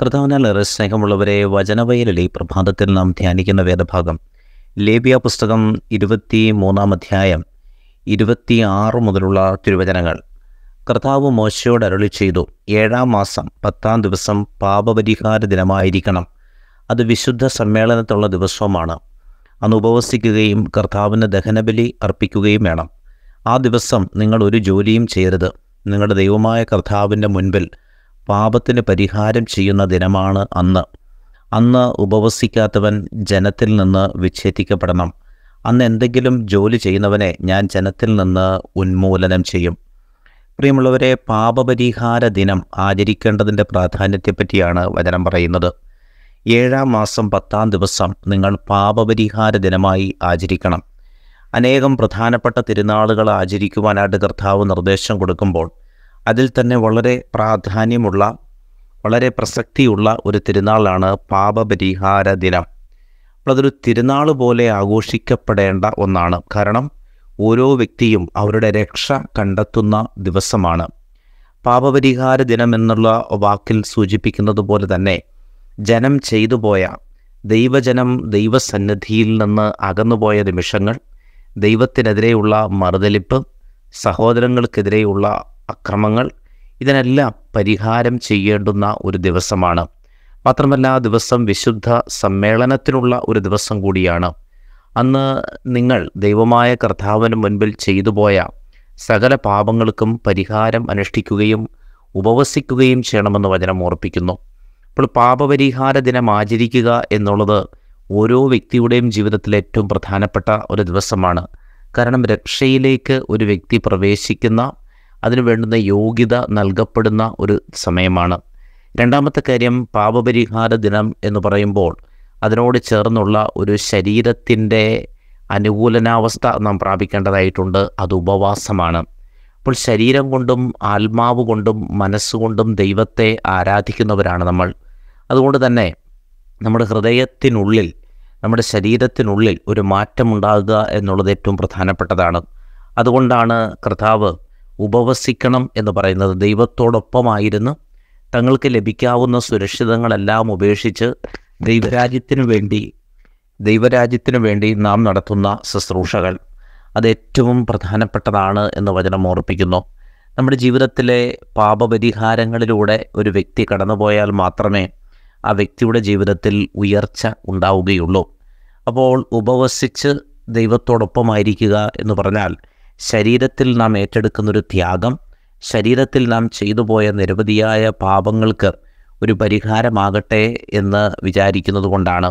കർത്താവിനാൽ ഏറെ സ്നേഹമുള്ളവരെ വചനവയലി പ്രഭാതത്തിൽ നാം ധ്യാനിക്കുന്ന വേദഭാഗം ലേബിയ പുസ്തകം ഇരുപത്തി മൂന്നാം അധ്യായം ഇരുപത്തി ആറ് മുതലുള്ള തിരുവചനങ്ങൾ കർത്താവ് മോശയോട് അരുളി ചെയ്തു ഏഴാം മാസം പത്താം ദിവസം പാപപരിഹാര ദിനമായിരിക്കണം അത് വിശുദ്ധ സമ്മേളനത്തുള്ള ദിവസവുമാണ് അന്ന് ഉപവസിക്കുകയും കർത്താവിന് ദഹനബലി അർപ്പിക്കുകയും വേണം ആ ദിവസം നിങ്ങൾ ഒരു ജോലിയും ചെയ്യരുത് നിങ്ങളുടെ ദൈവമായ കർത്താവിൻ്റെ മുൻപിൽ പാപത്തിന് പരിഹാരം ചെയ്യുന്ന ദിനമാണ് അന്ന് അന്ന് ഉപവസിക്കാത്തവൻ ജനത്തിൽ നിന്ന് വിച്ഛേദിക്കപ്പെടണം അന്ന് എന്തെങ്കിലും ജോലി ചെയ്യുന്നവനെ ഞാൻ ജനത്തിൽ നിന്ന് ഉന്മൂലനം ചെയ്യും പ്രിയമുള്ളവരെ പാപപരിഹാര ദിനം ആചരിക്കേണ്ടതിൻ്റെ പ്രാധാന്യത്തെപ്പറ്റിയാണ് വചനം പറയുന്നത് ഏഴാം മാസം പത്താം ദിവസം നിങ്ങൾ പാപപരിഹാര ദിനമായി ആചരിക്കണം അനേകം പ്രധാനപ്പെട്ട തിരുനാളുകൾ ആചരിക്കുവാനായിട്ട് കർത്താവ് നിർദ്ദേശം കൊടുക്കുമ്പോൾ അതിൽ തന്നെ വളരെ പ്രാധാന്യമുള്ള വളരെ പ്രസക്തിയുള്ള ഒരു തിരുനാളാണ് പാപപരിഹാര ദിനം അപ്പോൾ അതൊരു തിരുനാൾ പോലെ ആഘോഷിക്കപ്പെടേണ്ട ഒന്നാണ് കാരണം ഓരോ വ്യക്തിയും അവരുടെ രക്ഷ കണ്ടെത്തുന്ന ദിവസമാണ് പാപപരിഹാര ദിനം എന്നുള്ള വാക്കിൽ സൂചിപ്പിക്കുന്നത് പോലെ തന്നെ ജനം ചെയ്തു പോയ ദൈവജനം ദൈവസന്നിധിയിൽ നിന്ന് അകന്നുപോയ നിമിഷങ്ങൾ ദൈവത്തിനെതിരെയുള്ള മറുതലിപ്പ് സഹോദരങ്ങൾക്കെതിരെയുള്ള അക്രമങ്ങൾ ഇതിനെല്ലാം പരിഹാരം ചെയ്യേണ്ടുന്ന ഒരു ദിവസമാണ് മാത്രമല്ല ആ ദിവസം വിശുദ്ധ സമ്മേളനത്തിനുള്ള ഒരു ദിവസം കൂടിയാണ് അന്ന് നിങ്ങൾ ദൈവമായ കർത്താവിന് മുൻപിൽ ചെയ്തു പോയ സകല പാപങ്ങൾക്കും പരിഹാരം അനുഷ്ഠിക്കുകയും ഉപവസിക്കുകയും ചെയ്യണമെന്ന് വചനം ഓർപ്പിക്കുന്നു അപ്പോൾ പാപപരിഹാര ദിനം ആചരിക്കുക എന്നുള്ളത് ഓരോ വ്യക്തിയുടെയും ജീവിതത്തിൽ ഏറ്റവും പ്രധാനപ്പെട്ട ഒരു ദിവസമാണ് കാരണം രക്ഷയിലേക്ക് ഒരു വ്യക്തി പ്രവേശിക്കുന്ന അതിനു വേണ്ടുന്ന യോഗ്യത നൽകപ്പെടുന്ന ഒരു സമയമാണ് രണ്ടാമത്തെ കാര്യം പാപപരിഹാര ദിനം എന്ന് പറയുമ്പോൾ അതിനോട് ചേർന്നുള്ള ഒരു ശരീരത്തിൻ്റെ അനുകൂലനാവസ്ഥ നാം പ്രാപിക്കേണ്ടതായിട്ടുണ്ട് അത് ഉപവാസമാണ് അപ്പോൾ ശരീരം കൊണ്ടും ആത്മാവ് കൊണ്ടും മനസ്സുകൊണ്ടും ദൈവത്തെ ആരാധിക്കുന്നവരാണ് നമ്മൾ അതുകൊണ്ട് തന്നെ നമ്മുടെ ഹൃദയത്തിനുള്ളിൽ നമ്മുടെ ശരീരത്തിനുള്ളിൽ ഒരു മാറ്റമുണ്ടാകുക എന്നുള്ളത് ഏറ്റവും പ്രധാനപ്പെട്ടതാണ് അതുകൊണ്ടാണ് കർത്താവ് ഉപവസിക്കണം എന്ന് പറയുന്നത് ദൈവത്തോടൊപ്പമായിരുന്നു തങ്ങൾക്ക് ലഭിക്കാവുന്ന സുരക്ഷിതങ്ങളെല്ലാം ഉപേക്ഷിച്ച് ദൈവരാജ്യത്തിനു വേണ്ടി ദൈവരാജ്യത്തിനു വേണ്ടി നാം നടത്തുന്ന ശുശ്രൂഷകൾ അത് ഏറ്റവും പ്രധാനപ്പെട്ടതാണ് എന്ന് വചനം ഓർപ്പിക്കുന്നു നമ്മുടെ ജീവിതത്തിലെ പാപപരിഹാരങ്ങളിലൂടെ ഒരു വ്യക്തി കടന്നുപോയാൽ മാത്രമേ ആ വ്യക്തിയുടെ ജീവിതത്തിൽ ഉയർച്ച ഉണ്ടാവുകയുള്ളൂ അപ്പോൾ ഉപവസിച്ച് ദൈവത്തോടൊപ്പമായിരിക്കുക എന്ന് പറഞ്ഞാൽ ശരീരത്തിൽ നാം ഏറ്റെടുക്കുന്നൊരു ത്യാഗം ശരീരത്തിൽ നാം ചെയ്തു പോയ നിരവധിയായ പാപങ്ങൾക്ക് ഒരു പരിഹാരമാകട്ടെ എന്ന് വിചാരിക്കുന്നത് കൊണ്ടാണ്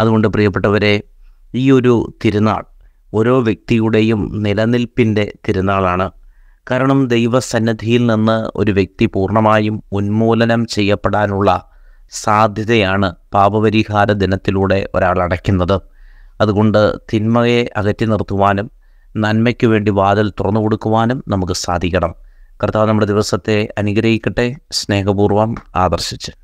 അതുകൊണ്ട് പ്രിയപ്പെട്ടവരെ ഈ ഒരു തിരുനാൾ ഓരോ വ്യക്തിയുടെയും നിലനിൽപ്പിൻ്റെ തിരുനാളാണ് കാരണം ദൈവസന്നദ്ധിയിൽ നിന്ന് ഒരു വ്യക്തി പൂർണ്ണമായും ഉന്മൂലനം ചെയ്യപ്പെടാനുള്ള സാധ്യതയാണ് പാപപരിഹാര ദിനത്തിലൂടെ ഒരാൾ അടയ്ക്കുന്നത് അതുകൊണ്ട് തിന്മയെ അകറ്റി നിർത്തുവാനും നന്മയ്ക്ക് വേണ്ടി വാതിൽ തുറന്നു കൊടുക്കുവാനും നമുക്ക് സാധിക്കണം കർത്താവ് നമ്മുടെ ദിവസത്തെ അനുഗ്രഹിക്കട്ടെ സ്നേഹപൂർവ്വം ആദർശിച്ച്